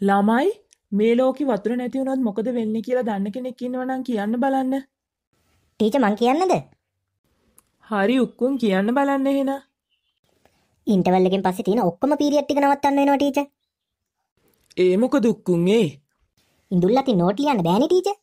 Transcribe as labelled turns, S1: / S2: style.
S1: ළමයි මේ ලෝකෙ වතුර නැති වුණොත් මොකද වෙන්නේ කියලා දන්න කෙනෙක් ඉන්නවනම් කියන්න බලන්න. ටීච මං කියන්නද? හරි උක්කුන් කියන්න බලන්න
S2: එහෙනම්. ඉන්ටර්වල් එකෙන් පස්සේ තියෙන ඔක්කොම පීරියඩ් ටික නවත්තන්න වෙනවා ටීචර්.
S3: ඒ මොකද උක්කුන් ඒ?
S2: ඉඳුල්ලා තින් නෝට් ලියන්න බෑනේ ටීචර්.